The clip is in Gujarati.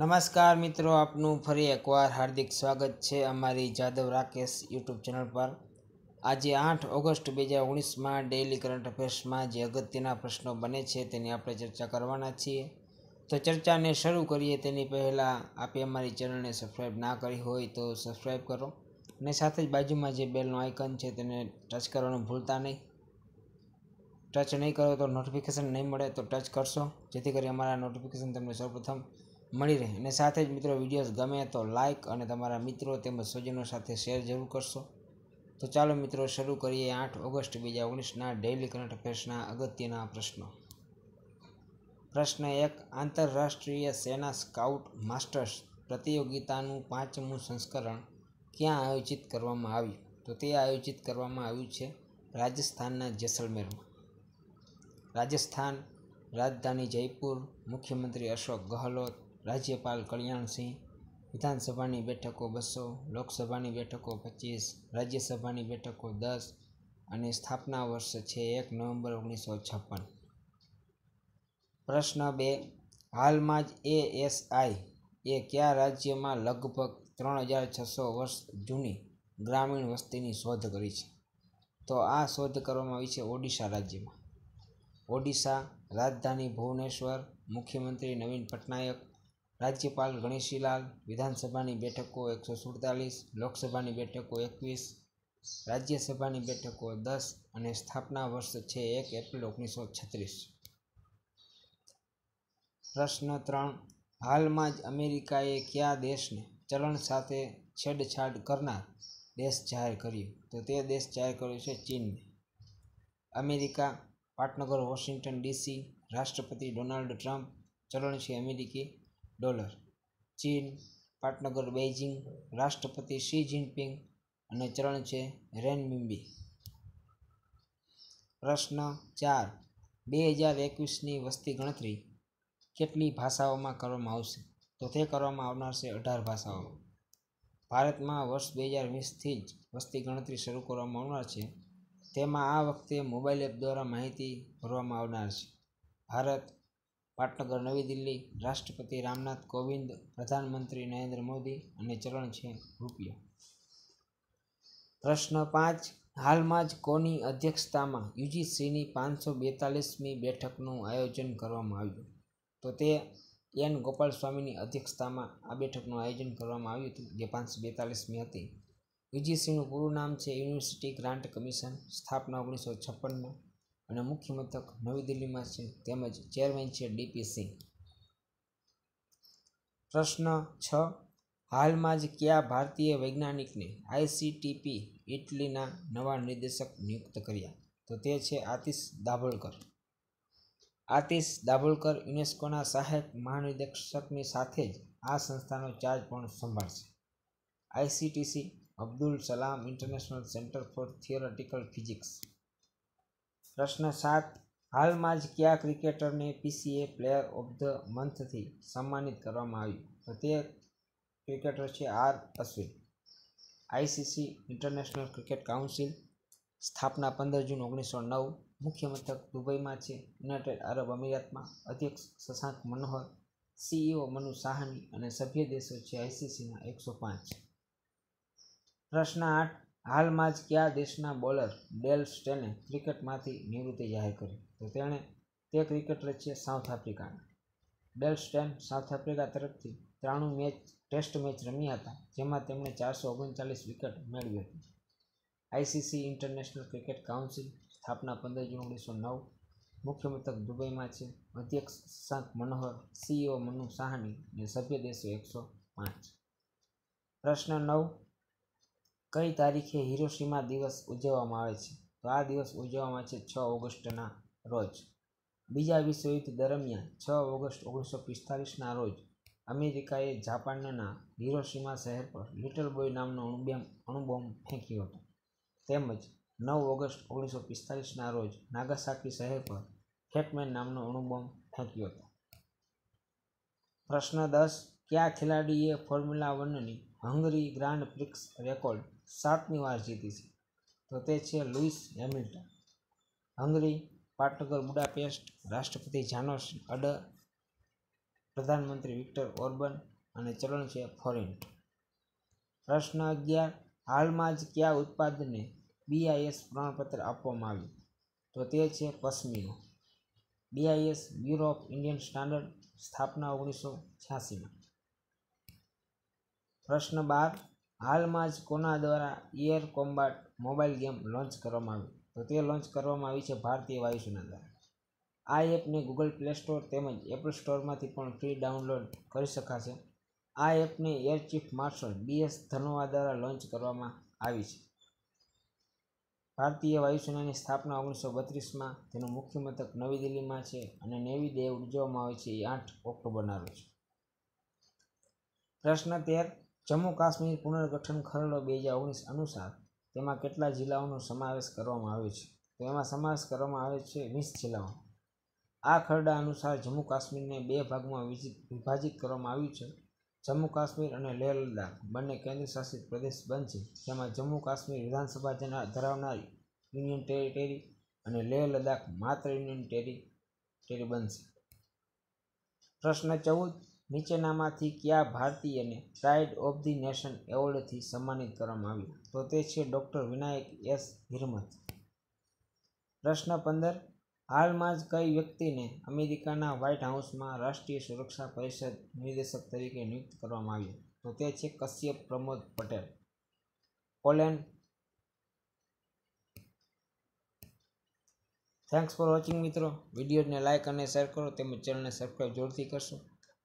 નમસ્કાર મિત્રો આપનું ફરી એકવાર હાર્દિક સ્વાગત છે અમારી જાદવ રાકેશ યુટ્યુબ ચેનલ પર આજે આઠ ઓગસ્ટ બે હજાર ઓગણીસમાં ડેઇલી કરંટ અફેર્સમાં જે અગત્યના પ્રશ્નો બને છે તેની આપણે ચર્ચા કરવાના છીએ તો ચર્ચાને શરૂ કરીએ તેની પહેલાં આપે અમારી ચેનલને સબસ્ક્રાઈબ ના કરી હોય તો સબસ્ક્રાઈબ કરો અને સાથે જ બાજુમાં જે બેલનું આઇકન છે તેને ટચ કરવાનું ભૂલતા નહીં ટચ નહીં કરો તો નોટિફિકેશન નહીં મળે તો ટચ કરશો જેથી કરી અમારા નોટિફિકેશન તમને સૌપ્રથમ મળી રહે અને સાથે જ મિત્રો વિડીયોઝ ગમે તો લાઇક અને તમારા મિત્રો તેમજ સ્વજનો સાથે શેર જરૂર કરશો તો ચાલો મિત્રો શરૂ કરીએ આઠ ઓગસ્ટ બે હજાર ઓગણીસના ડેઇલી કરંટ અફેર્સના અગત્યના પ્રશ્નો પ્રશ્ન એક આંતરરાષ્ટ્રીય સેના સ્કાઉટ માસ્ટર્સ પ્રતિયોગિતાનું પાંચમું સંસ્કરણ ક્યાં આયોજિત કરવામાં આવ્યું તો તે આયોજિત કરવામાં આવ્યું છે રાજસ્થાનના જેસલમેરમાં રાજસ્થાન રાજધાની જયપુર મુખ્યમંત્રી અશોક ગહલોત રાજ્યપાલ કલ્યાણસિંહ વિધાનસભાની બેઠકો બસો લોકસભાની બેઠકો પચીસ રાજ્યસભાની બેઠકો દસ અને સ્થાપના વર્ષ છે એક નવેમ્બર ઓગણીસો છપ્પન પ્રશ્ન બે હાલમાં જ એએસઆઈ એ કયા રાજ્યમાં લગભગ ત્રણ હજાર છસો વર્ષ જૂની ગ્રામીણ વસ્તીની શોધ કરી છે તો આ શોધ કરવામાં આવી છે ઓડિશા રાજ્યમાં ઓડિશા રાજધાની ભુવનેશ્વર મુખ્યમંત્રી નવીન પટનાયક રાજ્યપાલ ગણેશીલાલ વિધાનસભાની બેઠકો એકસો સુડતાલીસ લોકસભાની બેઠકો એકવીસ રાજ્યસભાની બેઠકો દસ અને સ્થાપના વર્ષ છે એક એપ્રિલ ઓગણીસો છત્રીસ પ્રશ્ન ત્રણ હાલમાં જ અમેરિકાએ કયા દેશને ચલણ સાથે છેડછાડ કરનાર દેશ જાહેર કર્યો તો તે દેશ જાહેર કર્યો છે ચીનને અમેરિકા પાટનગર વોશિંગ્ટન ડીસી રાષ્ટ્રપતિ ડોનાલ્ડ ટ્રમ્પ ચલણ છે અમેરિકી ડોલર ચીન પાટનગર બેઇજિંગ રાષ્ટ્રપતિ શી જિનપિંગ અને ચરણ છે રેનબીમ્બી પ્રશ્ન ચાર બે હજાર એકવીસની વસ્તી ગણતરી કેટલી ભાષાઓમાં કરવામાં આવશે તો તે કરવામાં આવનાર છે અઢાર ભાષાઓ ભારતમાં વર્ષ બે હજાર વીસથી જ વસ્તી ગણતરી શરૂ કરવામાં આવનાર છે તેમાં આ વખતે મોબાઈલ એપ દ્વારા માહિતી ભરવામાં આવનાર છે ભારત પાટનગર નવી દિલ્હી રાષ્ટ્રપતિ રામનાથ કોવિંદ પ્રધાનમંત્રી નરેન્દ્ર મોદી અને ચરણ છે રૂપિયા પ્રશ્ન પાંચ હાલમાં જ કોની અધ્યક્ષતામાં યુજીસીની પાંચસો બેતાલીસમી બેઠકનું આયોજન કરવામાં આવ્યું તો તે એન ગોપાલસ્વામીની અધ્યક્ષતામાં આ બેઠકનું આયોજન કરવામાં આવ્યું હતું જે પાંચસો બેતાલીસમી હતી યુજીસીનું પૂરું નામ છે યુનિવર્સિટી ગ્રાન્ટ કમિશન સ્થાપના ઓગણીસો છપ્પનમાં અને મુખ્ય મથક નવી દિલ્હીમાં છે તેમજ ચેરમેન છે ડીપી સિંહ પ્રશ્ન છ હાલમાં જ કયા ભારતીય વૈજ્ઞાનિકને આઈસીટીપી ઇટલીના નવા નિર્દેશક નિયુક્ત કર્યા તો તે છે આતિશ દાભોલકર આતિશ દાભોલકર યુનેસ્કોના સહાયક મહાનિર્દેશકની સાથે જ આ સંસ્થાનો ચાર્જ પણ સંભાળશે ICTP Abdul Salam international centre for theoretical physics પ્રશ્ન સાત હાલમાં જ કયા ક્રિકેટરને પીસીએ પ્લેયર ઓફ ધ મંથથી સન્માનિત કરવામાં આવ્યું તો તે ક્રિકેટર છે R Ashwin ICC international cricket council સ્થાપના પંદર જૂન ઓગણીસો નવ મુખ્ય મથક દુબઈમાં છે યુનાઇટેડ અરબ અમીરાતમાં અધ્યક્ષ શશાંક મનોહર સીઈઓ મનુ સાહની અને સભ્ય દેશો છે આઈસીસીના એકસો પાંચ પ્રશ્ન આઠ હાલમાં જ કયા દેશના બોલર ડેલ સ્ટેને ક્રિકેટમાંથી નિવૃત્તિ જાહેર કરી તો તેણે તે ક્રિકેટર છે સાઉથ આફ્રિકાના ડેલ સ્ટેન સાઉથ આફ્રિકા તરફથી ત્રાણું મેચ ટેસ્ટ મેચ રમ્યા હતા જેમાં તેમણે ચારસો ઓગણચાલીસ વિકેટ મેળવી હતી આઈસીસી ઇન્ટરનેશનલ ક્રિકેટ કાઉન્સિલ સ્થાપના પંદર જૂન ઓગણીસો નવ મુખ્ય મથક દુબઈમાં છે અધ્યક્ષ શશાંક મનોહર સીઈઓ મનુ સાહાની અને સભ્ય દેશો એકસો પાંચ પ્રશ્ન નવ કઈ તારીખે હિરોશીમા દિવસ ઉજવવામાં આવે છે તો આ દિવસ ઉજવવામાં છે છ ઓગસ્ટના રોજ બીજા વિશ્વયુદ્ધ દરમિયાન છ ઓગસ્ટ ઓગણીસો પિસ્તાલીસના રોજ અમેરિકાએ જાપાનના હિરોશીમા શહેર પર લિટલ બોય નામનો અણુબેમ અણુબોમ્બ ફેંક્યો હતો તેમજ નવ ઓગસ્ટ ઓગણીસો પિસ્તાલીસના રોજ નાગાસાકી શહેર પર ફેટમેન નામનો અણુબોમ્બ ફેંક્યો હતો પ્રશ્ન દસ કયા ખેલાડીએ ફોર્મ્યુલા વનની હંગરી ગ્રાન્ડ પ્રિક્સ રેકોર્ડ સાતમી વાર જીતી છે તો તે છે લુઈસ હેમિલ્ટન હંગરી પાટનગર બુડાપેસ્ટ રાષ્ટ્રપતિ જાનોસ અડ પ્રધાનમંત્રી વિક્ટર ઓર્બન અને ચલણ છે ફોરેન્ટ પ્રશ્ન અગિયાર હાલમાં જ કયા ઉત્પાદને બીઆઈએસ પ્રમાણપત્ર આપવામાં આવ્યું તો તે છે પશ્મીનો BIS bureau of Indian standard સ્થાપના ઓગણીસો છ્યાસીમાં પ્રશ્ન બાર હાલમાં જ કોના દ્વારા air combat mobile game launch કરવામાં આવી તો તે લોન્ચ કરવામાં આવી છે ભારતીય વાયુસેના દ્વારા આ એપને ગૂગલ પ્લે સ્ટોર તેમજ એપલ સ્ટોરમાંથી પણ ફ્રી ડાઉનલોડ કરી શકાશે આ એપને air chief marshal B S Dhanoa દ્વારા લોન્ચ કરવામાં આવી છે ભારતીય વાયુસેનાની સ્થાપના ઓગણીસો બત્રીસમાં તેનું મુખ્ય મથક નવી દિલ્હીમાં છે અને નેવી ડે ઉજવવામાં આવે છે એ આઠ ઓક્ટોબરના રોજ પ્રશ્ન તેર જમ્મુ કાશ્મીર પુનર્ગઠન ખરડો બે હજાર ઓગણીસ અનુસાર તેમાં કેટલા જિલ્લાઓનો સમાવેશ કરવામાં આવ્યો છે તો એમાં સમાવેશ કરવામાં આવે છે વીસ જિલ્લાઓ આ ખરડા અનુસાર જમ્મુ કાશ્મીરને બે ભાગમાં વિભાજિત કરવામાં આવ્યું છે જમ્મુ કાશ્મીર અને લેહ લદ્દાખ બંને કેન્દ્રશાસિત પ્રદેશ બનશે જેમાં જમ્મુ કાશ્મીર વિધાનસભા જેના ધરાવનાર યુનિયન ટેરિટરી અને લેહ લદ્દાખ માત્ર યુનિયન ટેરિટરી બનશે પ્રશ્ન ચૌદ નીચેનામાંથી કયા ભારતીયને પ્રાઇડ ઓફ ધી નેશન એવોર્ડથી સન્માનિત કરવામાં આવ્યું તો તે છે ડૉક્ટર વિનાયક એસ હિરમત પ્રશ્ન પંદર હાલમાં જ કઈ વ્યક્તિને અમેરિકાના વ્હાઇટ હાઉસમાં રાષ્ટ્રીય સુરક્ષા પરિષદ નિર્દેશક તરીકે નિયુક્ત કરવામાં આવ્યો તો તે છે Kashyap Pramod Patel Poland thanks for watching મિત્રો વિડીયોને લાઇક અને શેર કરો તેમજ ચેનલને સબસ્ક્રાઈબ જરૂરથી કરશો